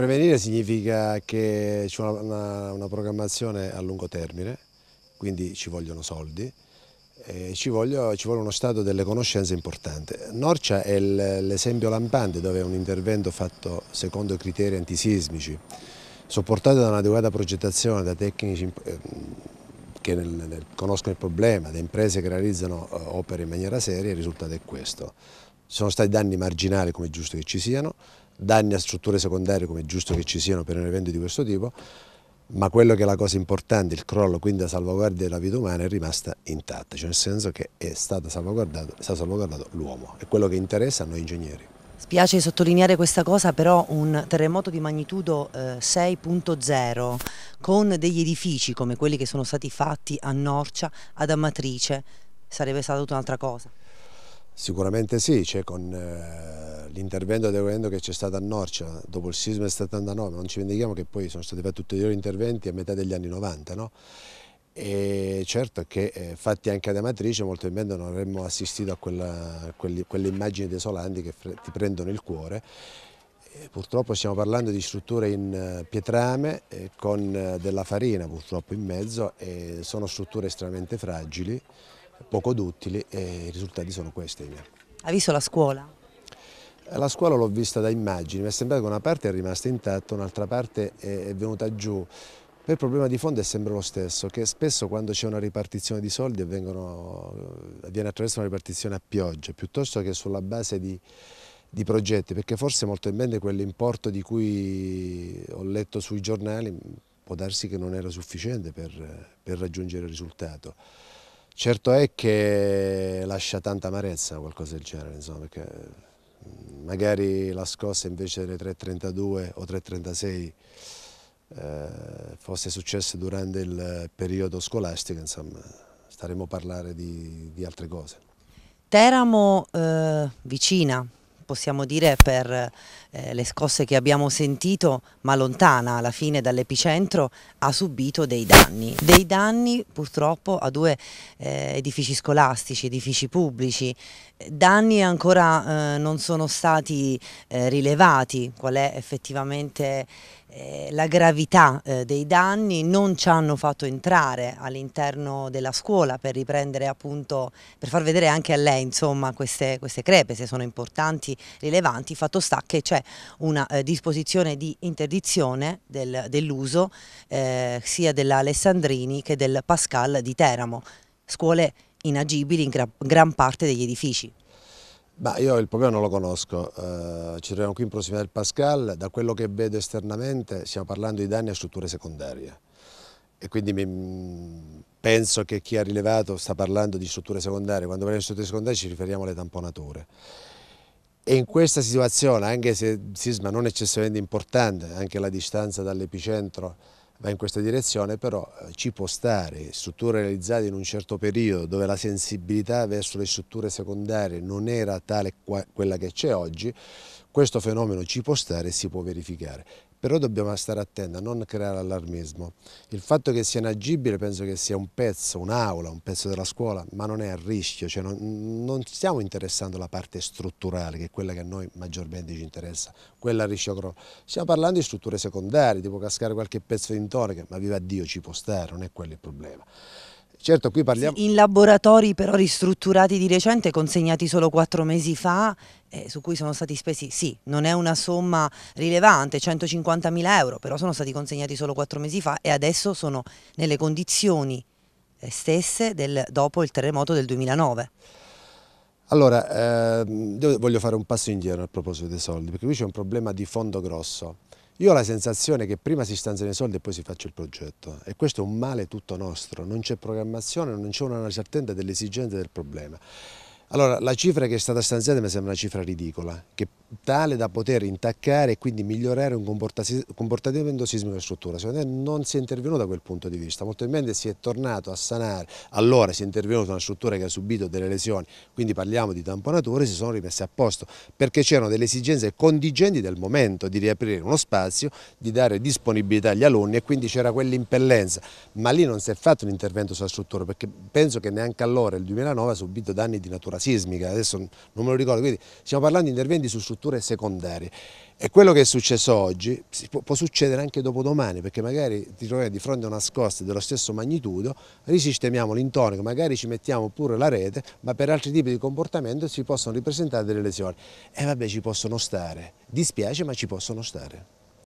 Prevenire significa che c'è una, una, una, programmazione a lungo termine, quindi ci vogliono soldi, ci, voglio, ci, vuole uno stato delle conoscenze importante. Norcia è l'esempio lampante dove è un intervento fatto secondo i criteri antisismici, sopportato da un'adeguata progettazione, da tecnici eh, che nel, nel, conoscono il problema, da imprese che realizzano eh, opere in maniera seria, il risultato è questo. Sono stati danni marginali come è giusto che ci siano, danni a strutture secondarie come è giusto che ci siano per un evento di questo tipo, ma quello che è la cosa importante, il crollo, quindi la salvaguardia della vita umana è rimasta intatta, cioè nel senso che è stato salvaguardato, salvaguardato l'uomo, è quello che interessa a noi ingegneri. Spiace sottolineare questa cosa, però un terremoto di magnitudo 6.0 eh, con degli edifici come quelli che sono stati fatti a Norcia, ad Amatrice, sarebbe stata tutta un'altra cosa. Sicuramente sì, cioè con eh, l'intervento che c'è stato a Norcia dopo il sisma del 79, non ci dimentichiamo che poi sono stati fatti tutti gli interventi a metà degli anni 90, no? E certo che eh, fatti anche ad Amatrice molto probabilmente non avremmo assistito a, quella, a quelle, immagini desolanti che ti prendono il cuore. E purtroppo stiamo parlando di strutture in eh, pietrame eh, con eh, della farina purtroppo in mezzo e sono strutture estremamente fragili poco duttili e i risultati sono questi. Ha visto la scuola? La scuola l'ho vista da immagini, mi è sembrato che una parte è rimasta intatta, un'altra parte è venuta giù. Per il problema di fondo è sempre lo stesso, che spesso quando c'è una ripartizione di soldi avvengono, avviene attraverso una ripartizione a pioggia, piuttosto che sulla base di, di progetti, perché forse molto in mente quell'importo di cui ho letto sui giornali può darsi che non era sufficiente per, per raggiungere il risultato. Certo è che lascia tanta amarezza qualcosa del genere, insomma, perché mm, magari la scossa invece delle 3.32 o 3.36 eh, fosse successa durante il periodo scolastico, insomma, staremmo a parlare di, di altre cose. Teramo eh, vicina, possiamo dire per eh, le scosse che abbiamo sentito, ma lontana alla fine dall'epicentro, ha subito dei danni. Dei danni purtroppo a due eh, edifici scolastici, edifici pubblici, danni ancora eh, non sono stati eh, rilevati, qual è effettivamente eh, la gravità eh, dei danni, non ci hanno fatto entrare all'interno della scuola per riprendere appunto, per far vedere anche a lei insomma queste, queste crepe se sono importanti rilevanti, fatto sta che c'è una eh, disposizione di interdizione del, dell'uso eh, sia dell'Alessandrini che del Pascal di Teramo, scuole inagibili in gra gran parte degli edifici. Bah, io il problema non lo conosco, uh, ci troviamo qui in prossimità del Pascal, da quello che vedo esternamente stiamo parlando di danni a strutture secondarie e quindi mi, mm, penso che chi ha rilevato sta parlando di strutture secondarie, quando parliamo di strutture secondarie ci riferiamo alle tamponature e in questa situazione, anche se il sisma non eccessivamente importante, anche la distanza dall'epicentro va in questa direzione, però eh, ci può stare, strutture realizzate in un certo periodo dove la sensibilità verso le strutture secondarie non era tale quella che c'è oggi, questo fenomeno ci può stare e si può verificare però dobbiamo stare attenti a non creare allarmismo. Il fatto che sia inagibile penso che sia un pezzo, un'aula, un pezzo della scuola, ma non è a rischio, cioè non, non, stiamo interessando la parte strutturale, che è quella che a noi maggiormente ci interessa, quella a rischio crollo. Stiamo parlando di strutture secondarie, tipo cascare qualche pezzo di intonaca, ma viva Dio ci può stare, non è quello il problema. Certo, qui parliamo... Sì, in laboratori però ristrutturati di recente, consegnati solo quattro mesi fa, eh, su cui sono stati spesi, sì, non è una somma rilevante, 150.000 euro, però sono stati consegnati solo quattro mesi fa e adesso sono nelle condizioni eh, stesse del, dopo il terremoto del 2009. Allora, ehm, io voglio fare un passo indietro a proposito dei soldi, perché qui c'è un problema di fondo grosso. Io ho la sensazione che prima si stanziano i soldi e poi si faccia il progetto e questo è un male tutto nostro, non c'è programmazione, non c'è una certezza delle esigenze del problema. Allora, la cifra che è stata stanziata mi sembra una cifra ridicola, che tale da poter intaccare e quindi migliorare un comportamento sismico della struttura. Secondo me non si è intervenuto da quel punto di vista, molto in mente si è tornato a sanare, allora si è intervenuto su una struttura che ha subito delle lesioni, quindi parliamo di tamponature, si sono rimesse a posto perché c'erano delle esigenze contingenti del momento di riaprire uno spazio, di dare disponibilità agli alunni e quindi c'era quell'impellenza, ma lì non si è fatto un intervento sulla struttura perché penso che neanche allora, il 2009, ha subito danni di natura sismica, adesso non me lo ricordo, quindi stiamo parlando di interventi su strutture strutture secondarie. E quello che è successo oggi può, succedere anche dopodomani, perché magari ti troviamo di fronte a una scossa dello stesso magnitudo, risistemiamo l'intonico, magari ci mettiamo pure la rete, ma per altri tipi di comportamento si possono ripresentare delle lesioni. E vabbè, ci possono stare. Dispiace, ma ci possono stare.